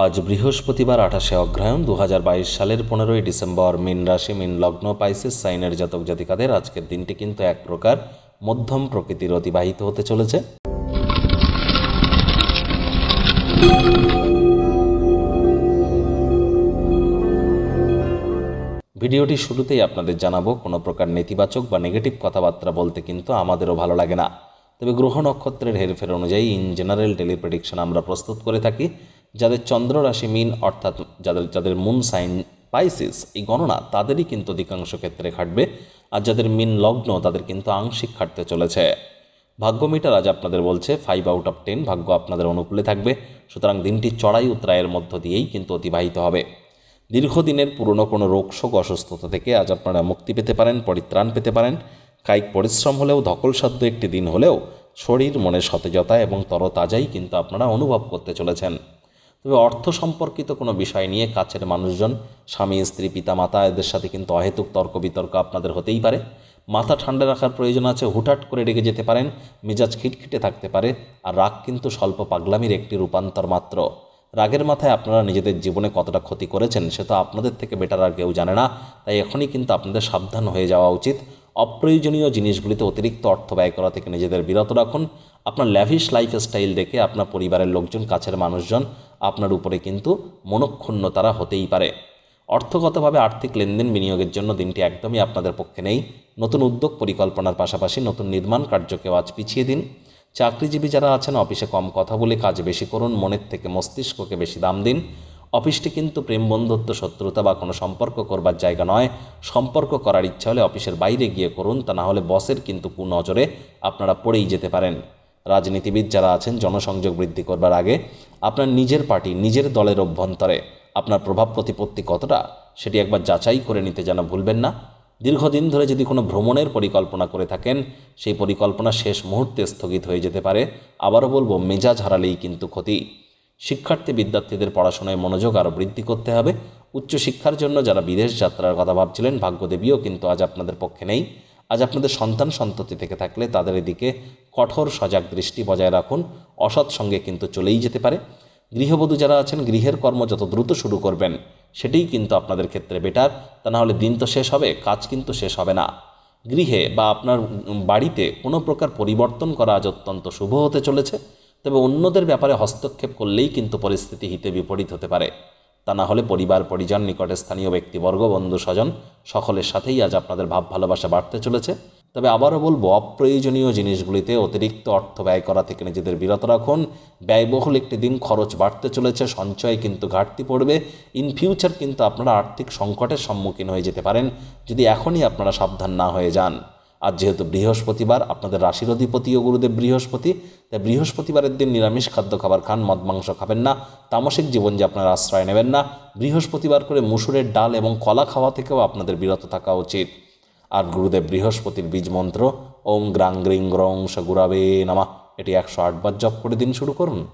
আজ বৃহস্পতিবার আঠাশে অগ্রহায়ণ দু সালের পনেরোই ডিসেম্বর মিন রাশি মিন লগ্ন পাইসিস সাইনের জাতক জাতিকাদের আজকের দিনটি কিন্তু এক প্রকার মধ্যম প্রকৃতির অতিবাহিত হতে চলেছে ভিডিওটি শুরুতেই আপনাদের জানাবো কোনো প্রকার নেতিবাচক বা নেগেটিভ কথাবার্তা বলতে কিন্তু আমাদেরও ভালো লাগে না তবে গ্রহ নক্ষত্রের হেরফের অনুযায়ী ইন জেনারেল টেলিপ্রেডিকশান আমরা প্রস্তুত করে থাকি যাদের চন্দ্র রাশি মিন অর্থাৎ যাদের যাদের মুন সাইন পাইসিস এই গণনা তাদেরই কিন্তু অধিকাংশ ক্ষেত্রে খাটবে আর যাদের মিন লগ্ন তাদের কিন্তু আংশিক খাটতে চলেছে ভাগ্য মিটার আজ আপনাদের বলছে ফাইভ আউট অফ টেন ভাগ্য আপনাদের অনুকূলে থাকবে সুতরাং দিনটি চড়াই উত্তরায়ের মধ্য দিয়েই কিন্তু অতিবাহিত হবে দীর্ঘদিনের পুরনো কোনো রোগশোক অসুস্থতা থেকে আজ আপনারা মুক্তি পেতে পারেন পরিত্রাণ পেতে পারেন কায়িক পরিশ্রম হলেও ধকলসাধ্য একটি দিন হলেও শরীর মনে সতেজতা এবং তরতাজাই কিন্তু আপনারা অনুভব করতে চলেছেন তবে অর্থ সম্পর্কিত কোনো বিষয় নিয়ে কাছের মানুষজন স্বামী স্ত্রী পিতা মাতা এদের সাথে কিন্তু অহেতুক তর্ক বিতর্ক আপনাদের হতেই পারে মাথা ঠান্ডা রাখার প্রয়োজন আছে হুটহাট করে রেগে যেতে পারেন মেজাজ খিটখিটে থাকতে পারে আর রাগ কিন্তু স্বল্প পাগলামির একটি রূপান্তর মাত্র রাগের মাথায় আপনারা নিজেদের জীবনে কতটা ক্ষতি করেছেন সে তো আপনাদের থেকে বেটার আর কেউ জানে না তাই এখনই কিন্তু আপনাদের সাবধান হয়ে যাওয়া উচিত অপ্রয়োজনীয় জিনিসগুলিতে অতিরিক্ত অর্থ ব্যয় করা থেকে নিজেদের বিরত রাখুন আপনার ল্যাভিশ লাইফস্টাইল দেখে আপনার পরিবারের লোকজন কাছের মানুষজন আপনার উপরে কিন্তু মনক্ষুণ্ণ তারা হতেই পারে অর্থগতভাবে আর্থিক লেনদেন বিনিয়োগের জন্য দিনটি একদমই আপনাদের পক্ষে নেই নতুন উদ্যোগ পরিকল্পনার পাশাপাশি নতুন নির্মাণ কার্যকেও আজ পিছিয়ে দিন চাকরিজীবী যারা আছেন অফিসে কম কথা বলে কাজ বেশি করুন মনের থেকে মস্তিষ্ককে বেশি দাম দিন অফিসটি কিন্তু প্রেম বন্ধুত্ব শত্রুতা বা কোনো সম্পর্ক করবার জায়গা নয় সম্পর্ক করার ইচ্ছা হলে অফিসের বাইরে গিয়ে করুন তা না হলে বসের কিন্তু কুনজরে আপনারা পড়েই যেতে পারেন রাজনীতিবিদ যারা আছেন জনসংযোগ বৃদ্ধি করবার আগে আপনার নিজের পার্টি নিজের দলের অভ্যন্তরে আপনার প্রভাব প্রতিপত্তি কতটা সেটি একবার যাচাই করে নিতে যেন ভুলবেন না দীর্ঘদিন ধরে যদি কোনো ভ্রমণের পরিকল্পনা করে থাকেন সেই পরিকল্পনা শেষ মুহূর্তে স্থগিত হয়ে যেতে পারে আবারও বলবো মেজাজ হারালেই কিন্তু ক্ষতি শিক্ষার্থী বিদ্যার্থীদের পড়াশোনায় মনোযোগ আরও বৃদ্ধি করতে হবে উচ্চশিক্ষার জন্য যারা বিদেশ যাত্রার কথা ভাবছিলেন ভাগ্যদেবীও কিন্তু আজ আপনাদের পক্ষে নেই আজ আপনাদের সন্তান সন্ততি থেকে থাকলে তাদের এদিকে কঠোর সজাগ দৃষ্টি বজায় রাখুন অসৎ সঙ্গে কিন্তু চলেই যেতে পারে গৃহবধূ যারা আছেন গৃহের কর্ম যত দ্রুত শুরু করবেন সেটাই কিন্তু আপনাদের ক্ষেত্রে বেটার তা না হলে দিন তো শেষ হবে কাজ কিন্তু শেষ হবে না গৃহে বা আপনার বাড়িতে কোনো প্রকার পরিবর্তন করা আজ অত্যন্ত শুভ হতে চলেছে তবে অন্যদের ব্যাপারে হস্তক্ষেপ করলেই কিন্তু পরিস্থিতি হিতে বিপরীত হতে পারে তা না হলে পরিবার পরিজন নিকটে স্থানীয় ব্যক্তিবর্গ বন্ধু স্বজন সকলের সাথেই আজ আপনাদের ভাব ভালোবাসা বাড়তে চলেছে তবে আবারও বলবো অপ্রয়োজনীয় জিনিসগুলিতে অতিরিক্ত অর্থ ব্যয় করা থেকে নিজেদের বিরত রাখুন ব্যয়বহুল একটি দিন খরচ বাড়তে চলেছে সঞ্চয়ে কিন্তু ঘাটতি পড়বে ইন ফিউচার কিন্তু আপনারা আর্থিক সংকটের সম্মুখীন হয়ে যেতে পারেন যদি এখনই আপনারা সাবধান না হয়ে যান আজ যেহেতু বৃহস্পতিবার আপনাদের রাশির অধিপতিও গুরুদেব বৃহস্পতি তাই বৃহস্পতিবারের দিন নিরামিষ খাদ্য খাবার খান মদ মাংস খাবেন না তামসিক আপনারা আশ্রয় নেবেন না বৃহস্পতিবার করে মুসুরের ডাল এবং কলা খাওয়া থেকেও আপনাদের বিরত থাকা উচিত আর গুরুদেব বৃহস্পতির বীজ মন্ত্র ওম গ্রাং গ্রিং গ্রং সগুরাবে নামা এটি একশো আটবার জপ করে দিন শুরু করুন